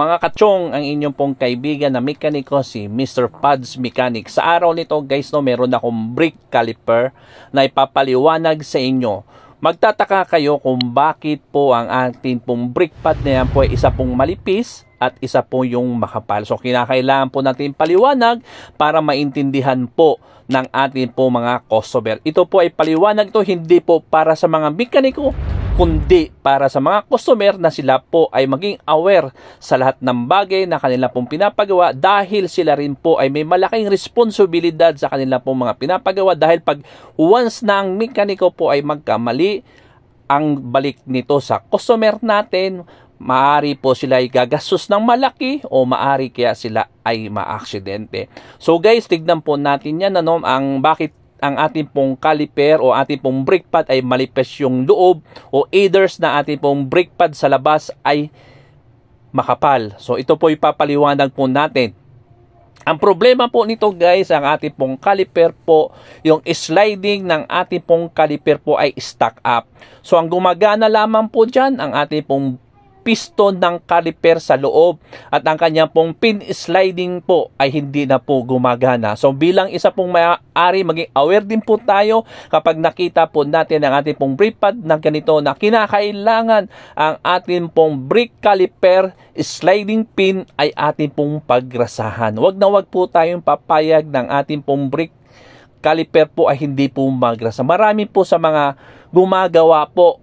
Mga kachong, ang inyong pong kaibigan na mekaniko si Mr. Pads Mechanic. Sa araw nito guys, no, meron akong brake caliper na ipapaliwanag sa inyo. Magtataka kayo kung bakit po ang ating pong brake pad na yan po ay isa pong malipis at isa po yung makapal. So kinakailangan po natin paliwanag para maintindihan po ng atin po mga customer. Ito po ay paliwanag to hindi po para sa mga mekaniko kundi para sa mga customer na sila po ay maging aware sa lahat ng bagay na kanila pong pinapagawa dahil sila rin po ay may malaking responsibilidad sa kanila pong mga pinapagawa dahil pag once na ang mekaniko po ay magkamali, ang balik nito sa customer natin, maari po sila ay gagastos ng malaki o maari kaya sila ay maaksidente. So guys, tignan po natin yan ano, ang bakit ang ating pong caliper o ating pong brake pad ay malipes yung loob o aiders na ating pong brake pad sa labas ay makapal. So ito po ipapaliwanag po natin. Ang problema po nito guys, ang ating pong caliper po, yung sliding ng ating pong caliper po ay stuck up. So ang gumagana lamang po dyan, ang ating pong piston ng caliper sa loob at ang kanyang pong pin sliding po ay hindi na po gumagana. So bilang isa pong maaari maging aware din po tayo kapag nakita po natin ang ating pong brake pad na ganito na kinakailangan ang ating pong brake caliper sliding pin ay ating pong pagrasahan. Huwag na huwag po tayong papayag ng ating pong brake caliper po ay hindi po magrasa. Marami po sa mga gumagawa po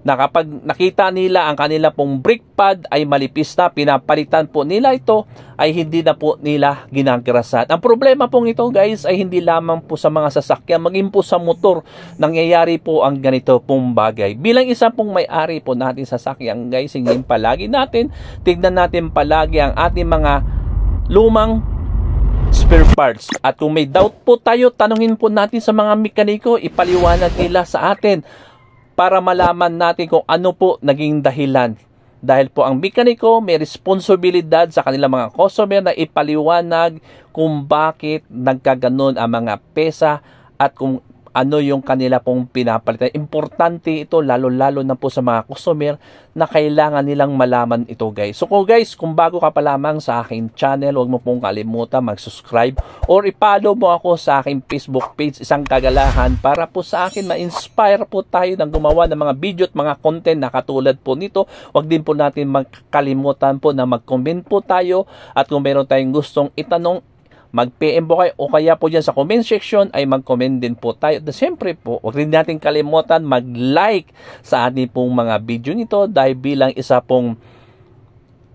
na kapag nakita nila ang kanila pong brake pad ay malipis na, pinapalitan po nila ito, ay hindi na po nila ginagrasat. Ang problema pong ito guys ay hindi lamang po sa mga sasakyan, maging po sa motor, nangyayari po ang ganito pong bagay. Bilang isa pong may-ari po natin sasakyan guys, hingin palagi natin, tignan natin palagi ang ating mga lumang spare parts. At kung may doubt po tayo, tanungin po natin sa mga mekaniko, ipaliwanag nila sa atin para malaman natin kung ano po naging dahilan. Dahil po ang mekaniko may responsibilidad sa kanilang mga customer na ipaliwanag kung bakit nagkaganon ang mga pesa at kung ano yung kanila pong pinapalitan. Importante ito lalo-lalo na po sa mga customer na kailangan nilang malaman ito guys. So ko guys, kung bago ka pa lamang sa akin channel, huwag mo pong kalimutan mag-subscribe or ipalo mo ako sa akin Facebook page, isang kagalahan para po sa akin ma-inspire po tayo ng gumawa ng mga video at mga content na katulad po nito. Huwag din po natin magkalimutan po na mag-comment po tayo at kung meron tayong gustong itanong, mag-PM po kayo o kaya po dyan sa comment section ay mag-comment din po tayo. At siyempre po, huwag rin natin kalimutan mag-like sa ating pong mga video nito dahil bilang isa pong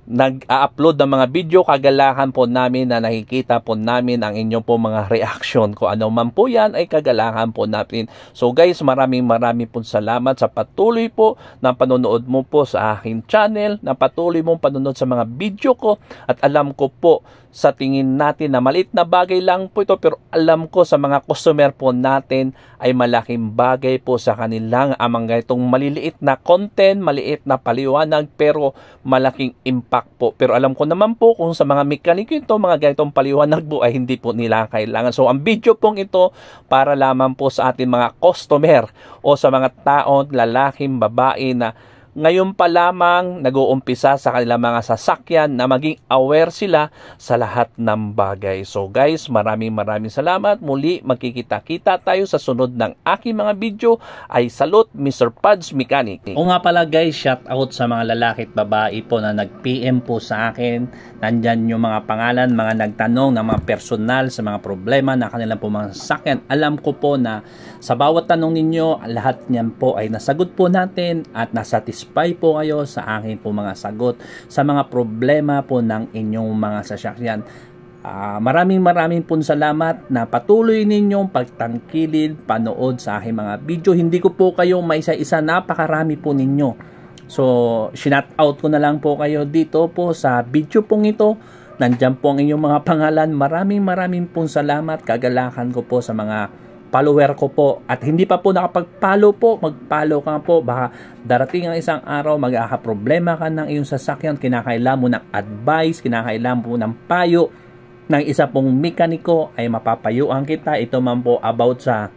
nag-upload ng mga video, kagalahan po namin na nakikita po namin ang inyong po mga reaction. Kung ano man po yan ay kagalahan po natin. So guys, maraming maraming po salamat sa patuloy po na panonood mo po sa aking channel, na patuloy mong panonood sa mga video ko at alam ko po sa tingin natin na maliit na bagay lang po ito pero alam ko sa mga customer po natin ay malaking bagay po sa kanilang amang itong maliliit na content, maliit na paliwanag pero malaking impact pack po. Pero alam ko naman po kung sa mga mekaniko ito, mga ganitong paliwanag po ay hindi po nila kailangan. So ang video pong ito para lamang po sa ating mga customer o sa mga taong lalaking babae na ngayon pa lamang nag-uumpisa sa kanilang mga sasakyan na maging aware sila sa lahat ng bagay. So guys, maraming maraming salamat. Muli magkikita-kita tayo sa sunod ng aking mga video. ay salute Mr. Pads Mechanic. O nga pala guys, shout out sa mga lalaki at babae po na nag-PM po sa akin. Nandyan yung mga pangalan, mga nagtanong ng mga personal sa mga problema na kanilang po mga sasakyan. Alam ko po na sa bawat tanong ninyo, lahat niyan po ay nasagot po natin at nasatisfied satisfy po kayo sa aking po mga sagot sa mga problema po ng inyong mga sasakyan. Uh, ah, maraming maraming po salamat na patuloy ninyong pagtangkilid, panood sa aking mga video. Hindi ko po kayo may isa napakarami po ninyo. So, sinat out ko na lang po kayo dito po sa video pong ito. Nandyan po ang inyong mga pangalan. Maraming maraming po salamat. Kagalakan ko po sa mga follower ko po at hindi pa po nakapag-follow po, mag-follow ka po. Baka darating ang isang araw, mag problema ka ng iyong sasakyan, kinakailangan mo ng advice, kinakailangan mo ng payo ng isa pong mekaniko ay mapapayuan kita. Ito man po about sa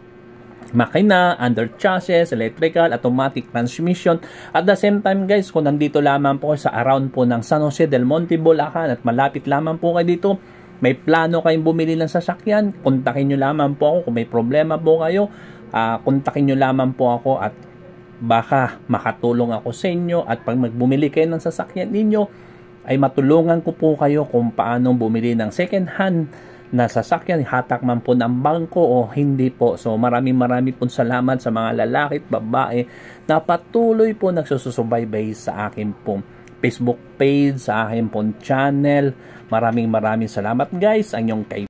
makina, under chassis, electrical, automatic transmission. At the same time guys, kung nandito lamang po sa around po ng San Jose del Monte, Bulacan at malapit lamang po kayo dito, may plano kayong bumili ng sasakyan, kontakin nyo lamang po ako. Kung may problema po kayo, uh, kontakin nyo lamang po ako at baka makatulong ako sa inyo at pag magbumili kayo ng sasakyan ninyo ay matulungan ko po kayo kung paano bumili ng second hand na sasakyan, hatak man po ng bangko o hindi po. So maraming maraming po salamat sa mga lalaki at babae na patuloy po nagsususubaybay sa akin po Facebook page, sa aking pon channel. Maraming maraming salamat guys. Ang yung kay